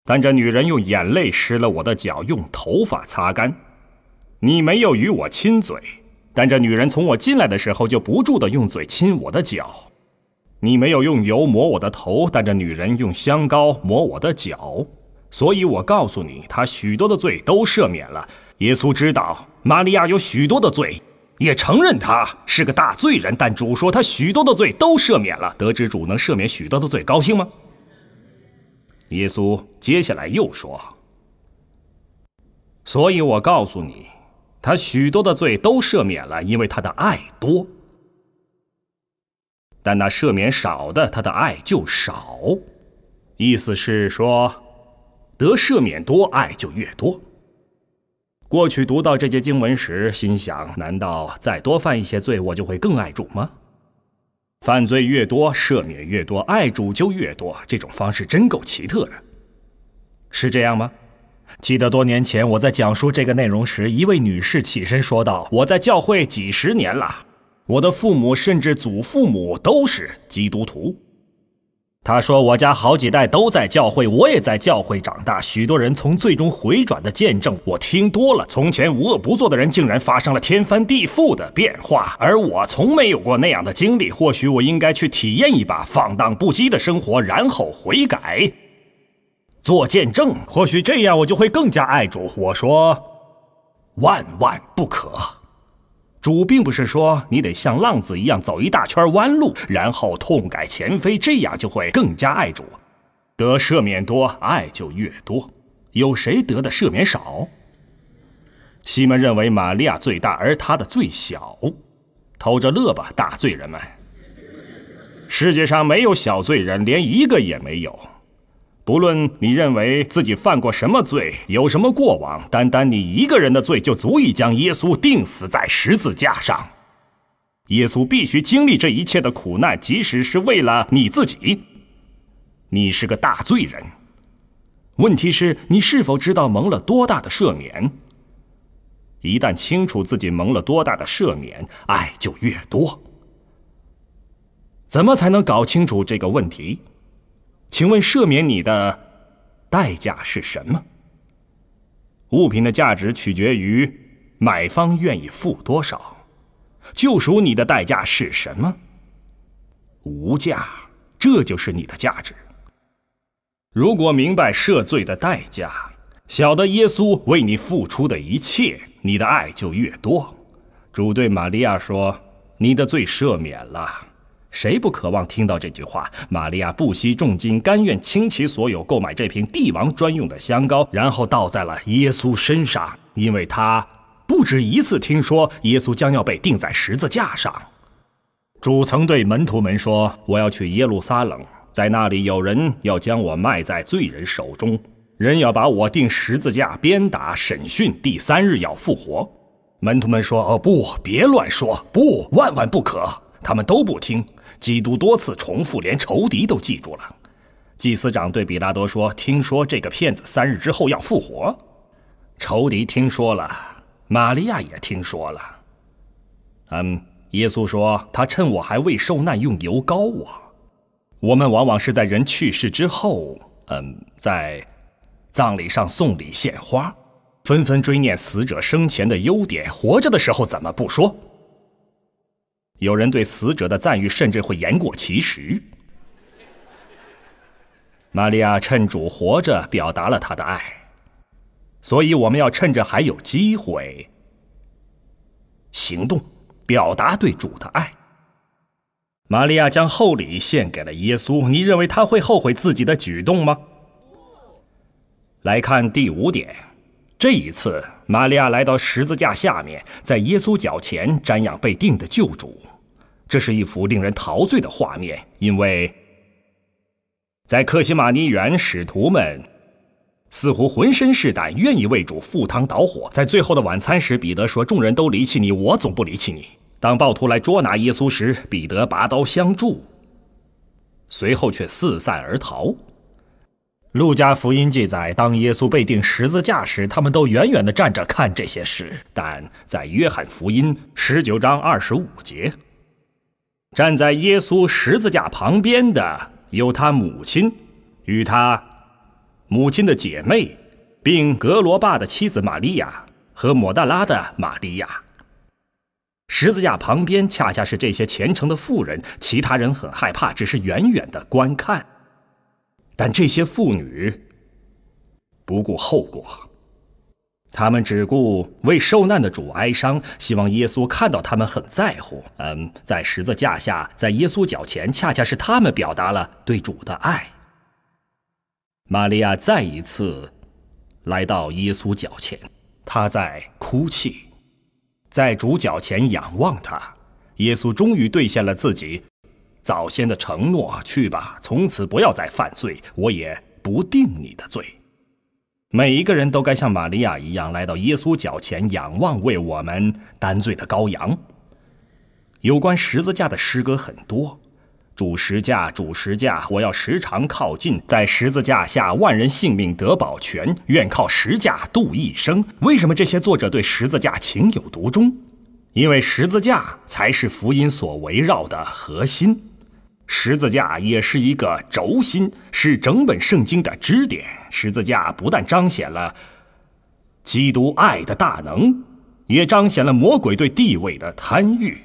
但这女人用眼泪湿了我的脚，用头发擦干。你没有与我亲嘴，但这女人从我进来的时候就不住的用嘴亲我的脚。你没有用油抹我的头，但这女人用香膏抹我的脚。所以我告诉你，她许多的罪都赦免了。耶稣知道玛利亚有许多的罪。也承认他是个大罪人，但主说他许多的罪都赦免了。得知主能赦免许多的罪，高兴吗？耶稣接下来又说：“所以我告诉你，他许多的罪都赦免了，因为他的爱多。但那赦免少的，他的爱就少。意思是说，得赦免多，爱就越多。”过去读到这些经文时，心想：难道再多犯一些罪，我就会更爱主吗？犯罪越多，赦免越多，爱主就越多。这种方式真够奇特的，是这样吗？记得多年前我在讲述这个内容时，一位女士起身说道：“我在教会几十年了，我的父母甚至祖父母都是基督徒。”他说：“我家好几代都在教会，我也在教会长大。许多人从最终回转的见证，我听多了。从前无恶不作的人，竟然发生了天翻地覆的变化，而我从没有过那样的经历。或许我应该去体验一把放荡不羁的生活，然后悔改，做见证。或许这样，我就会更加爱主。”我说：“万万不可。”主并不是说你得像浪子一样走一大圈弯路，然后痛改前非，这样就会更加爱主，得赦免多，爱就越多。有谁得的赦免少？西门认为玛利亚最大，而他的最小，偷着乐吧，大罪人们。世界上没有小罪人，连一个也没有。不论你认为自己犯过什么罪，有什么过往，单单你一个人的罪就足以将耶稣钉死在十字架上。耶稣必须经历这一切的苦难，即使是为了你自己。你是个大罪人。问题是你是否知道蒙了多大的赦免？一旦清楚自己蒙了多大的赦免，爱就越多。怎么才能搞清楚这个问题？请问赦免你的代价是什么？物品的价值取决于买方愿意付多少。救赎你的代价是什么？无价，这就是你的价值。如果明白赦罪的代价，晓得耶稣为你付出的一切，你的爱就越多。主对玛利亚说：“你的罪赦免了。”谁不渴望听到这句话？玛利亚不惜重金，甘愿倾其所有购买这瓶帝王专用的香膏，然后倒在了耶稣身上，因为他不止一次听说耶稣将要被钉在十字架上。主曾对门徒们说：“我要去耶路撒冷，在那里有人要将我卖在罪人手中，人要把我钉十字架、鞭打、审讯，第三日要复活。”门徒们说：“哦，不，别乱说，不，万万不可！”他们都不听。基督多次重复，连仇敌都记住了。祭司长对比拉多说：“听说这个骗子三日之后要复活。”仇敌听说了，玛利亚也听说了。嗯，耶稣说：“他趁我还未受难，用油膏我。”我们往往是在人去世之后，嗯，在葬礼上送礼献花，纷纷追念死者生前的优点。活着的时候怎么不说？有人对死者的赞誉甚至会言过其实。玛利亚趁主活着表达了他的爱，所以我们要趁着还有机会行动，表达对主的爱。玛利亚将厚礼献给了耶稣，你认为他会后悔自己的举动吗？来看第五点。这一次，玛利亚来到十字架下面，在耶稣脚前瞻仰被定的救主。这是一幅令人陶醉的画面，因为，在克西马尼园，使徒们似乎浑身是胆，愿意为主赴汤蹈火。在最后的晚餐时，彼得说：“众人都离弃你，我总不离弃你。”当暴徒来捉拿耶稣时，彼得拔刀相助，随后却四散而逃。路加福音记载，当耶稣被钉十字架时，他们都远远地站着看这些事。但在约翰福音十九章二十五节，站在耶稣十字架旁边的有他母亲与他母亲的姐妹，并格罗巴的妻子玛利亚和抹大拉的玛利亚。十字架旁边恰恰是这些虔诚的妇人，其他人很害怕，只是远远地观看。但这些妇女不顾后果，他们只顾为受难的主哀伤，希望耶稣看到他们很在乎。嗯，在十字架下，在耶稣脚前，恰恰是他们表达了对主的爱。玛利亚再一次来到耶稣脚前，她在哭泣，在主脚前仰望他。耶稣终于兑现了自己。早先的承诺，去吧，从此不要再犯罪，我也不定你的罪。每一个人都该像玛利亚一样来到耶稣脚前，仰望为我们担罪的羔羊。有关十字架的诗歌很多，“主十字架，主十字架，我要时常靠近，在十字架下，万人性命得保全，愿靠十字架度一生。”为什么这些作者对十字架情有独钟？因为十字架才是福音所围绕的核心。十字架也是一个轴心，是整本圣经的支点。十字架不但彰显了基督爱的大能，也彰显了魔鬼对地位的贪欲。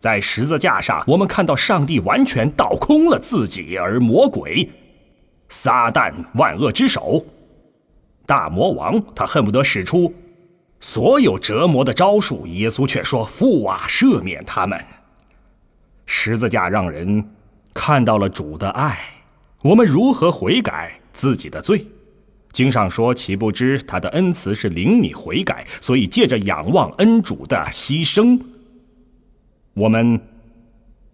在十字架上，我们看到上帝完全倒空了自己，而魔鬼、撒旦、万恶之首、大魔王，他恨不得使出所有折磨的招数。耶稣却说：“父啊，赦免他们。”十字架让人。看到了主的爱，我们如何悔改自己的罪？经上说，岂不知他的恩慈是领你悔改？所以借着仰望恩主的牺牲，我们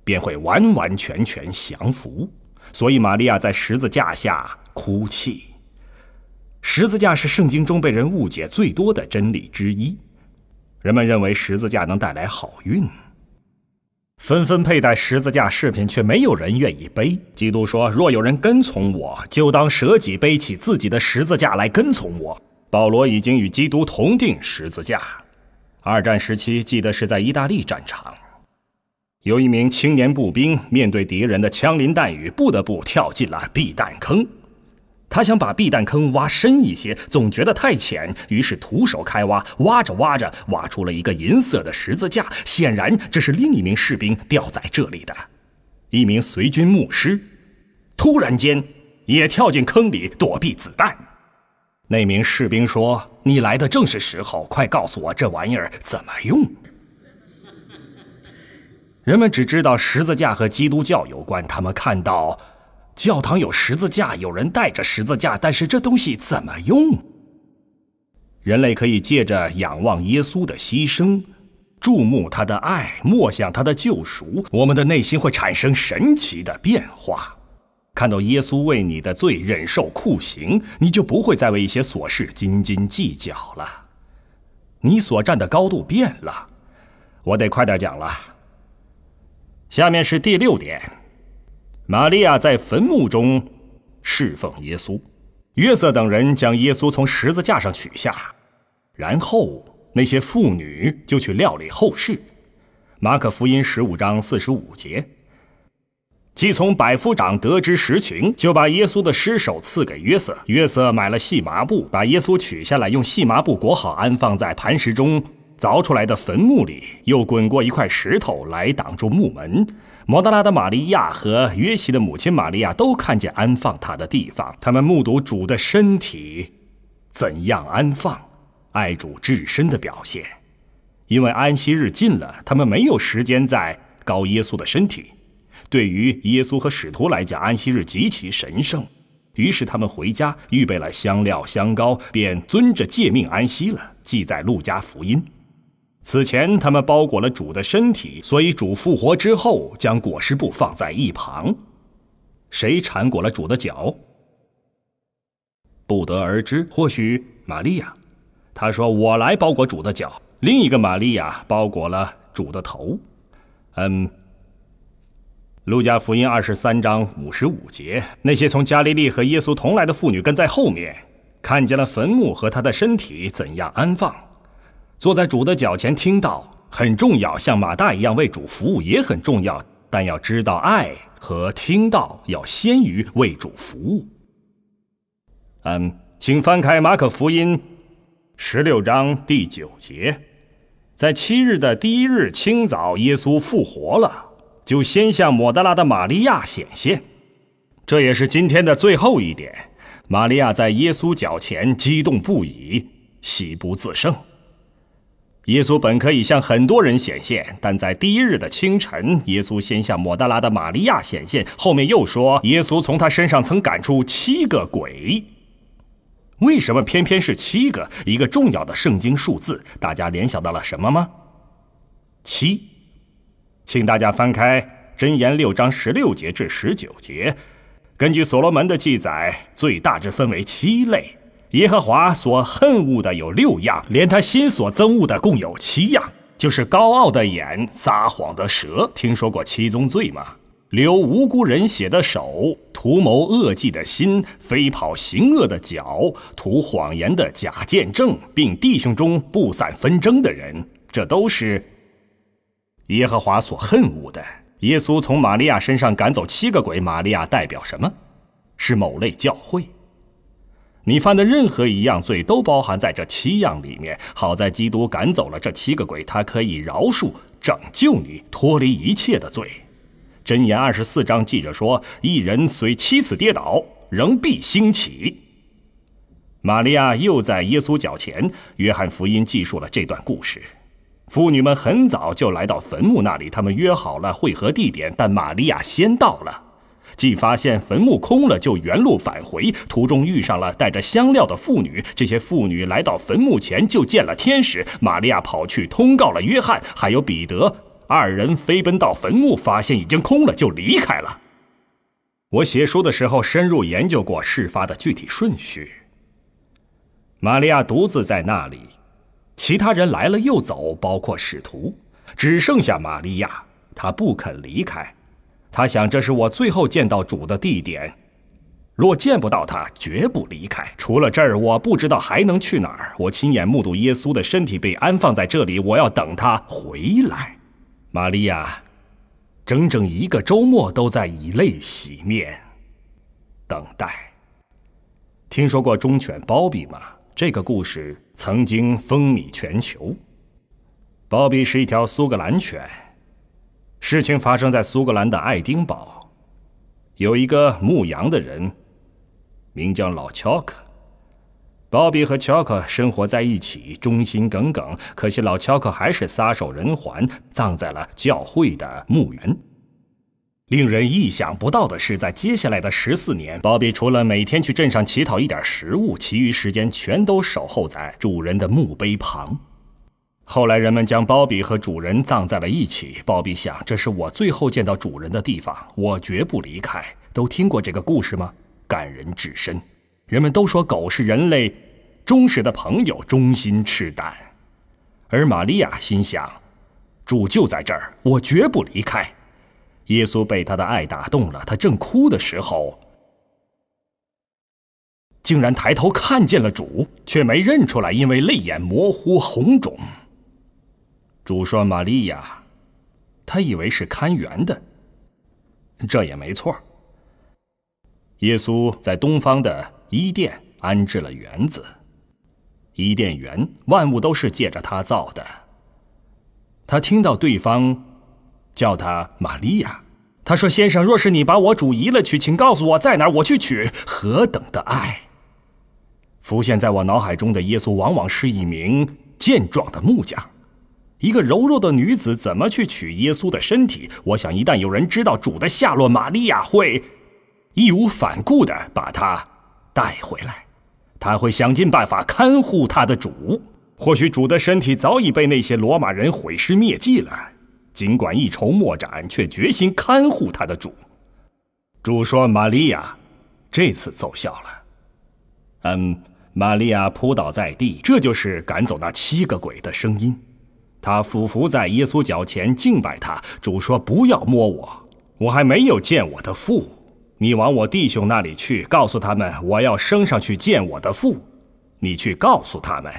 便会完完全全降服。所以玛利亚在十字架下哭泣。十字架是圣经中被人误解最多的真理之一，人们认为十字架能带来好运。纷纷佩戴十字架饰品，却没有人愿意背。基督说：“若有人跟从我，就当舍己，背起自己的十字架来跟从我。”保罗已经与基督同定十字架。二战时期，记得是在意大利战场，有一名青年步兵面对敌人的枪林弹雨，不得不跳进了避弹坑。他想把避弹坑挖深一些，总觉得太浅，于是徒手开挖。挖着挖着，挖出了一个银色的十字架，显然这是另一名士兵掉在这里的。一名随军牧师突然间也跳进坑里躲避子弹。那名士兵说：“你来的正是时候，快告诉我这玩意儿怎么用。”人们只知道十字架和基督教有关，他们看到。教堂有十字架，有人带着十字架，但是这东西怎么用？人类可以借着仰望耶稣的牺牲，注目他的爱，默想他的救赎，我们的内心会产生神奇的变化。看到耶稣为你的罪忍受酷刑，你就不会再为一些琐事斤斤计较了。你所站的高度变了。我得快点讲了。下面是第六点。玛利亚在坟墓中侍奉耶稣，约瑟等人将耶稣从十字架上取下，然后那些妇女就去料理后事。马可福音十五章四十五节。即从百夫长得知实情，就把耶稣的尸首赐给约瑟。约瑟买了细麻布，把耶稣取下来，用细麻布裹好，安放在磐石中凿出来的坟墓里，又滚过一块石头来挡住墓门。摩德拉的玛利亚和约西的母亲玛利亚都看见安放他的地方，他们目睹主的身体怎样安放，爱主至深的表现。因为安息日近了，他们没有时间再搞耶稣的身体。对于耶稣和使徒来讲，安息日极其神圣，于是他们回家预备了香料香膏，便遵着诫命安息了。记载路加福音。此前，他们包裹了主的身体，所以主复活之后将裹尸布放在一旁。谁缠裹了主的脚？不得而知。或许玛利亚，她说：“我来包裹主的脚。”另一个玛利亚包裹了主的头。嗯，《路加福音》二十三章五十五节，那些从加利利和耶稣同来的妇女跟在后面，看见了坟墓和他的身体怎样安放。坐在主的脚前听到很重要，像马大一样为主服务也很重要，但要知道爱和听到要先于为主服务。嗯，请翻开马可福音十六章第九节，在七日的第一日清早，耶稣复活了，就先向抹大拉的玛利亚显现。这也是今天的最后一点。玛利亚在耶稣脚前激动不已，喜不自胜。耶稣本可以向很多人显现，但在第一日的清晨，耶稣先向抹大拉的玛利亚显现，后面又说耶稣从他身上曾赶出七个鬼。为什么偏偏是七个？一个重要的圣经数字，大家联想到了什么吗？七，请大家翻开《箴言》六章十六节至十九节，根据所罗门的记载，罪大致分为七类。耶和华所恨恶的有六样，连他心所憎恶的共有七样，就是高傲的眼、撒谎的舌。听说过七宗罪吗？流无辜人血的手、图谋恶计的心、飞跑行恶的脚、图谎言的假见证，并弟兄中不散纷争的人，这都是耶和华所恨恶的。耶稣从玛利亚身上赶走七个鬼，玛利亚代表什么？是某类教会。你犯的任何一样罪都包含在这七样里面。好在基督赶走了这七个鬼，他可以饶恕、拯救你，脱离一切的罪。箴言二十四章记着说：“一人虽七次跌倒，仍必兴起。”玛利亚又在耶稣脚前。约翰福音记述了这段故事。妇女们很早就来到坟墓那里，她们约好了会合地点，但玛利亚先到了。既发现坟墓空了，就原路返回。途中遇上了带着香料的妇女，这些妇女来到坟墓前就见了天使。玛利亚跑去通告了约翰，还有彼得二人飞奔到坟墓，发现已经空了，就离开了。我写书的时候深入研究过事发的具体顺序。玛利亚独自在那里，其他人来了又走，包括使徒，只剩下玛利亚，她不肯离开。他想，这是我最后见到主的地点。若见不到他，绝不离开。除了这儿，我不知道还能去哪儿。我亲眼目睹耶稣的身体被安放在这里。我要等他回来。玛利亚，整整一个周末都在以泪洗面，等待。听说过忠犬鲍比吗？这个故事曾经风靡全球。鲍比是一条苏格兰犬。事情发生在苏格兰的爱丁堡，有一个牧羊的人，名叫老乔克。鲍比和乔克生活在一起，忠心耿耿。可惜老乔克还是撒手人寰，葬在了教会的墓园。令人意想不到的是，在接下来的十四年，鲍比除了每天去镇上乞讨一点食物，其余时间全都守候在主人的墓碑旁。后来，人们将鲍比和主人葬在了一起。鲍比想：“这是我最后见到主人的地方，我绝不离开。”都听过这个故事吗？感人至深。人们都说狗是人类忠实的朋友，忠心赤胆。而玛利亚心想：“主就在这儿，我绝不离开。”耶稣被她的爱打动了。她正哭的时候，竟然抬头看见了主，却没认出来，因为泪眼模糊、红肿。主说：“玛利亚，他以为是看园的，这也没错。耶稣在东方的伊甸安置了园子，伊甸园万物都是借着他造的。他听到对方叫他玛利亚，他说：‘先生，若是你把我主移了去，请告诉我在哪，我去取。’何等的爱！浮现在我脑海中的耶稣，往往是一名健壮的木匠。”一个柔弱的女子怎么去取耶稣的身体？我想，一旦有人知道主的下落，玛利亚会义无反顾地把他带回来。他会想尽办法看护他的主。或许主的身体早已被那些罗马人毁尸灭迹了。尽管一筹莫展，却决心看护他的主。主说：“玛利亚，这次奏效了。”嗯，玛利亚扑倒在地。这就是赶走那七个鬼的声音。他俯伏在耶稣脚前敬拜他。主说：“不要摸我，我还没有见我的父。你往我弟兄那里去，告诉他们我要升上去见我的父。你去告诉他们。”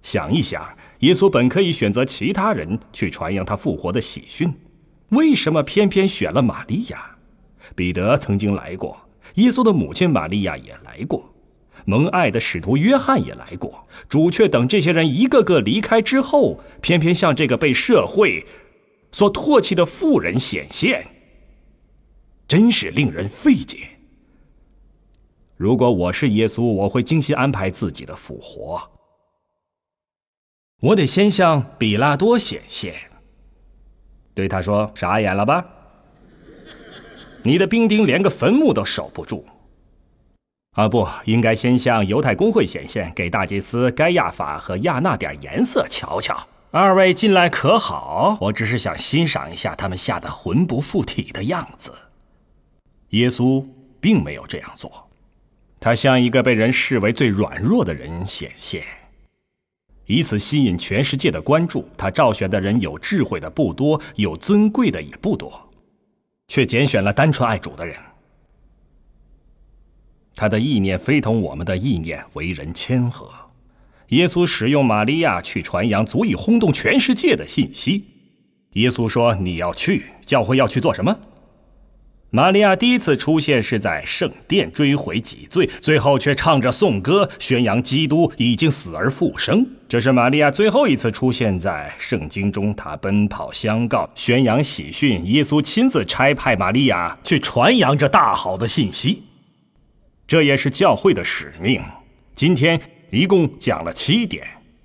想一想，耶稣本可以选择其他人去传扬他复活的喜讯，为什么偏偏选了玛利亚？彼得曾经来过，耶稣的母亲玛利亚也来过。蒙爱的使徒约翰也来过，主却等这些人一个个离开之后，偏偏向这个被社会所唾弃的妇人显现，真是令人费解。如果我是耶稣，我会精心安排自己的复活。我得先向比拉多显现，对他说：“傻眼了吧？你的兵丁连个坟墓都守不住。”啊，不应该先向犹太公会显现，给大祭司该亚法和亚那点颜色瞧瞧。二位近来可好？我只是想欣赏一下他们吓得魂不附体的样子。耶稣并没有这样做，他像一个被人视为最软弱的人显现，以此吸引全世界的关注。他召选的人有智慧的不多，有尊贵的也不多，却拣选了单纯爱主的人。他的意念非同我们的意念，为人谦和。耶稣使用玛利亚去传扬足以轰动全世界的信息。耶稣说：“你要去，教会要去做什么？”玛利亚第一次出现是在圣殿追悔己罪，最后却唱着颂歌宣扬基督已经死而复生。这是玛利亚最后一次出现在圣经中，她奔跑相告，宣扬喜讯。耶稣亲自差派玛利亚去传扬这大好的信息。这也是教会的使命。今天一共讲了七点：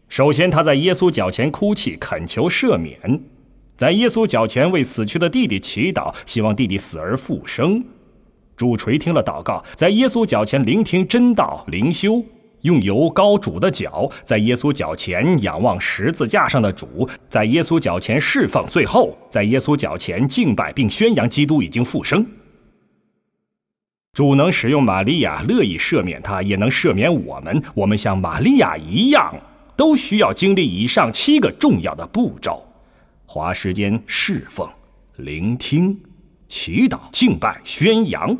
首先，他在耶稣脚前哭泣，恳求赦免；在耶稣脚前为死去的弟弟祈祷，希望弟弟死而复生。主锤听了祷告，在耶稣脚前聆听真道灵修，用油膏主的脚，在耶稣脚前仰望十字架上的主，在耶稣脚前侍奉，最后在耶稣脚前敬拜并宣扬基督已经复生。主能使用玛利亚，乐意赦免他，也能赦免我们。我们像玛利亚一样，都需要经历以上七个重要的步骤：花时间侍奉、聆听、祈祷、敬拜、宣扬。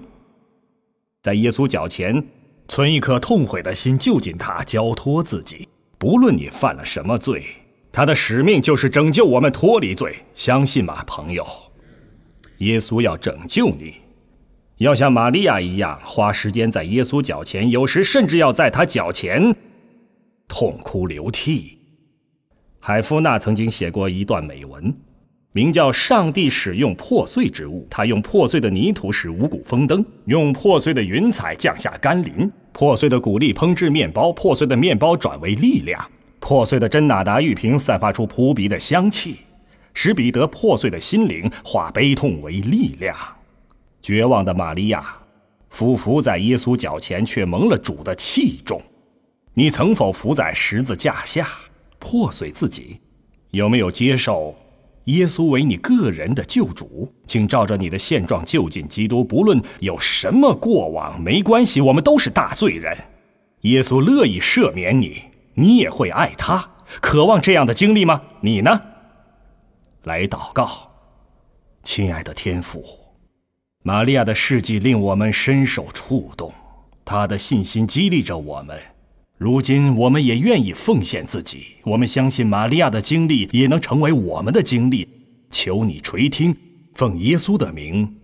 在耶稣脚前存一颗痛悔的心，就近他交托自己。不论你犯了什么罪，他的使命就是拯救我们脱离罪。相信吗，朋友？耶稣要拯救你。要像玛利亚一样花时间在耶稣脚前，有时甚至要在他脚前痛哭流涕。海夫纳曾经写过一段美文，名叫《上帝使用破碎之物》。他用破碎的泥土使五谷丰登，用破碎的云彩降下甘霖，破碎的谷粒烹制面包，破碎的面包转为力量，破碎的真纳达玉瓶散发出扑鼻的香气，使彼得破碎的心灵化悲痛为力量。绝望的玛利亚，俯伏在耶稣脚前，却蒙了主的器重。你曾否伏在十字架下破碎自己？有没有接受耶稣为你个人的救主？请照着你的现状就近基督，不论有什么过往，没关系，我们都是大罪人。耶稣乐意赦免你，你也会爱他。渴望这样的经历吗？你呢？来祷告，亲爱的天父。玛利亚的事迹令我们深受触动，她的信心激励着我们。如今，我们也愿意奉献自己。我们相信玛利亚的经历也能成为我们的经历。求你垂听，奉耶稣的名。